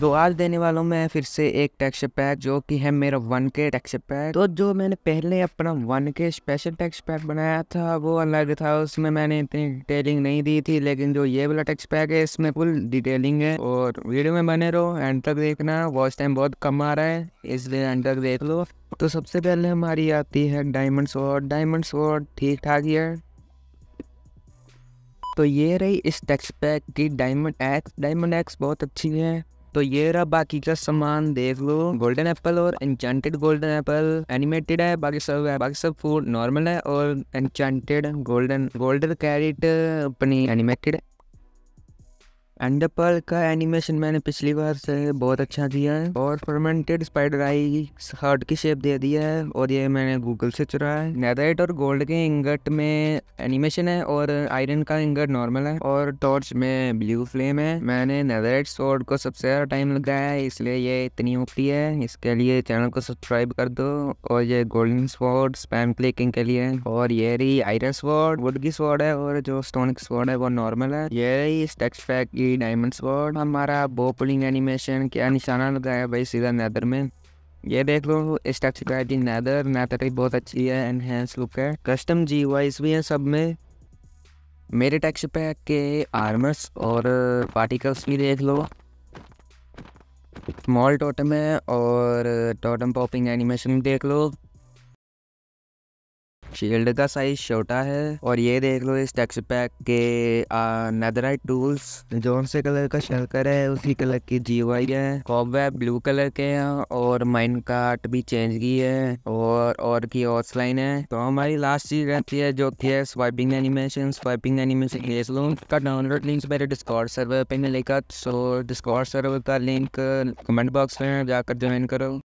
तो आज देने वाला हूँ मैं फिर से एक टैक्स पैक जो कि है मेरा वन के टैक्स पैक तो जो मैंने पहले अपना वन के स्पेशल टैक्स पैक बनाया था वो अलग था उसमें मैंने इतनी डिटेलिंग नहीं दी थी लेकिन जो ये वाला टैक्स पैक है इसमें फुल डिटेलिंग है और वीडियो में बने रहो एंड तक देखना वॉच टाइम बहुत कम आ रहा है इसलिए एंड तक देख लो तो सबसे पहले हमारी आती है डायमंड स्वॉर्ड डायमंड स्वॉर्ड ठीक ठाक ही है तो ये रही इस टैक्स पैक की डायमंड एक्स डायमंड एक्स बहुत अच्छी है तो ये रहा बाकी का सामान देख लो गोल्डन एप्पल और एनचांटेड गोल्डन एप्पल एनिमेटेड है बाकी सब है बाकी सब फूड नॉर्मल है और एनचांटेड गोल्डन गोल्डन कैरेट अपनी एनिमेटेड है अंडरपर्ल का एनिमेशन मैंने पिछली बार से बहुत अच्छा दिया है और फर्मेंटेड स्पाइडर आई हार्ट की शेप दे दिया है और ये मैंने गूगल से चुरा है नेदाइट और गोल्ड के इंगट में एनिमेशन है और आयरन का इंगट नॉर्मल है और टॉर्च में ब्लू फ्लेम है मैंने नेदाइट सोर्ड को सबसे ज़्यादा टाइम लगाया है इसलिए ये इतनी ओपी है इसके लिए चैनल को सब्सक्राइब कर दो और ये गोल्डन स्वॉर्ड स्पैम क्लिकिंग के लिए और ये रही आयरन स्वॉर्ड वुड की स्वॉर्ड है और जो स्टोनिक स्वॉर्ड है वो नॉर्मल है ये रही stacks fact three diamond sword हमारा बोपलिंग एनिमेशन क्या निशाना लगाया भाई सीधा नैदर में ये देख लो स्टक्स क्वालिटी नैदर नैदर भी बहुत अच्छी है एनहेंस लुक है कस्टम जी वाइस भी है सब में मेरे टैक्स पे के आर्मर्स और पार्टिकल्स भी देख लो स्मॉल टोटम है और टोटम पॉपिंग एनिमेशन देख लो शील्ड का साइज छोटा है और ये देख लो इस टेक्स पैक के नेदराइट टूल्स जोन से कलर का शर्कर है उसी कलर की जीवाई है कॉबवेब ब्लू कलर के हैं और माइन कार्ट भी चेंज की है और और की ऑस लाइन है तो हमारी लास्ट चीज रहती है जो की है स्वाइपिंग एनिमेशन स्वाइपिंग एनिमेशन ले लो का डाउनलोड लिंक मेरे डिस्कॉर्ड सर्वर पे मिलेगा सो डिस्कॉर्ड सर्वर का लिंक कमेंट बॉक्स में जाकर ज्वाइन करो